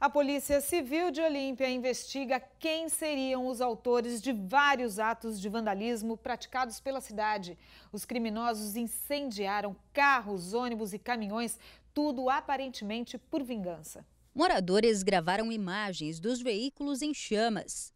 A Polícia Civil de Olímpia investiga quem seriam os autores de vários atos de vandalismo praticados pela cidade. Os criminosos incendiaram carros, ônibus e caminhões, tudo aparentemente por vingança. Moradores gravaram imagens dos veículos em chamas.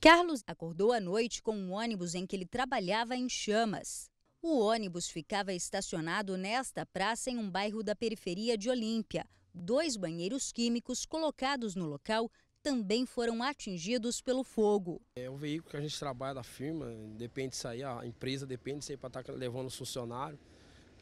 Carlos acordou à noite com um ônibus em que ele trabalhava em chamas. O ônibus ficava estacionado nesta praça em um bairro da periferia de Olímpia. Dois banheiros químicos colocados no local também foram atingidos pelo fogo. É o veículo que a gente trabalha da firma, depende de sair, a empresa depende de sair para estar tá levando o funcionário.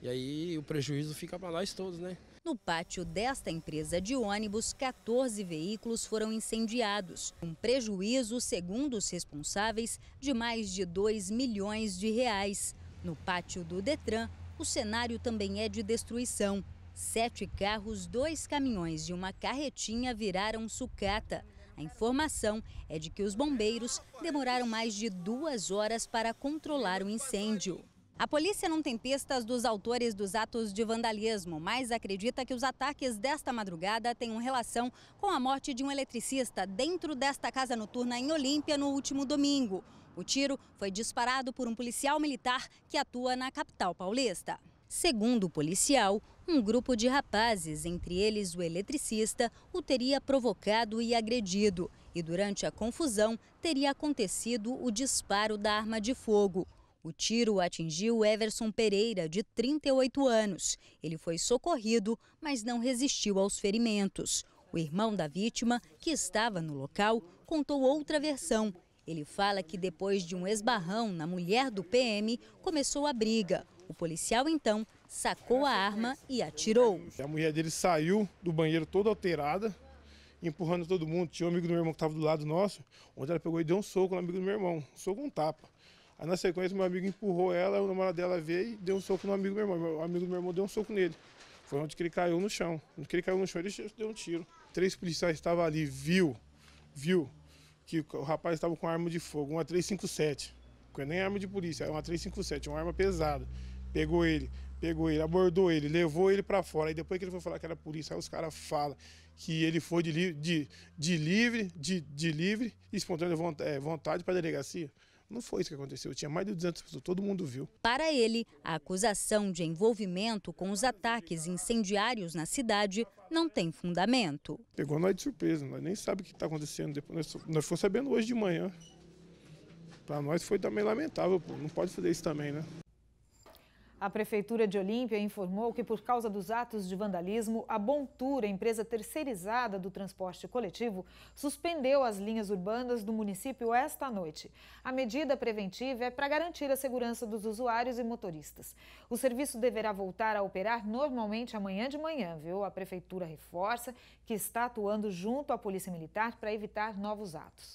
E aí o prejuízo fica para nós todos, né? No pátio desta empresa de ônibus, 14 veículos foram incendiados. Um prejuízo, segundo os responsáveis, de mais de 2 milhões de reais. No pátio do Detran, o cenário também é de destruição. Sete carros, dois caminhões e uma carretinha viraram sucata. A informação é de que os bombeiros demoraram mais de duas horas para controlar o incêndio. A polícia não tem pistas dos autores dos atos de vandalismo, mas acredita que os ataques desta madrugada tenham relação com a morte de um eletricista dentro desta casa noturna em Olímpia no último domingo. O tiro foi disparado por um policial militar que atua na capital paulista. Segundo o policial, um grupo de rapazes, entre eles o eletricista, o teria provocado e agredido. E durante a confusão, teria acontecido o disparo da arma de fogo. O tiro atingiu Everson Pereira, de 38 anos. Ele foi socorrido, mas não resistiu aos ferimentos. O irmão da vítima, que estava no local, contou outra versão ele fala que depois de um esbarrão na mulher do PM, começou a briga. O policial então sacou a arma e atirou. A mulher dele saiu do banheiro toda alterada, empurrando todo mundo. Tinha um amigo do meu irmão que estava do lado nosso, onde ela pegou e deu um soco no amigo do meu irmão, um soco um tapa. Aí na sequência meu amigo empurrou ela, o namorado dela veio e deu um soco no amigo do meu irmão. O amigo do meu irmão deu um soco nele. Foi onde ele caiu no chão. Onde ele caiu no chão, ele deu um tiro. Três policiais estavam ali, viu, viu que o rapaz estava com arma de fogo, uma 357. Que nem arma de polícia, é uma 357, uma arma pesada. Pegou ele, pegou ele, abordou ele, levou ele para fora. Aí depois que ele foi falar que era polícia, aí os caras falam que ele foi de, de, de livre, de, de livre e espontânea eh, vontade, vontade para a delegacia. Não foi isso que aconteceu, tinha mais de 200 pessoas, todo mundo viu. Para ele, a acusação de envolvimento com os ataques incendiários na cidade não tem fundamento. Pegou nós de surpresa, nós nem sabemos o que está acontecendo. Depois, nós, nós ficamos sabendo hoje de manhã. Para nós foi também lamentável, pô. não pode fazer isso também, né? A Prefeitura de Olímpia informou que, por causa dos atos de vandalismo, a Bontura, empresa terceirizada do transporte coletivo, suspendeu as linhas urbanas do município esta noite. A medida preventiva é para garantir a segurança dos usuários e motoristas. O serviço deverá voltar a operar normalmente amanhã de manhã, viu? A Prefeitura reforça que está atuando junto à Polícia Militar para evitar novos atos.